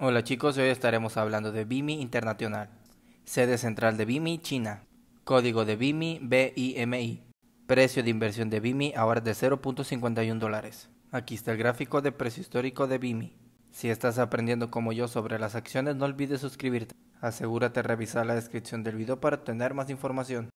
Hola chicos, hoy estaremos hablando de BIMI Internacional, sede central de BIMI, China, código de BIMI, BIMI, precio de inversión de BIMI ahora de 0.51 dólares. Aquí está el gráfico de precio histórico de BIMI. Si estás aprendiendo como yo sobre las acciones, no olvides suscribirte. Asegúrate de revisar la descripción del video para obtener más información.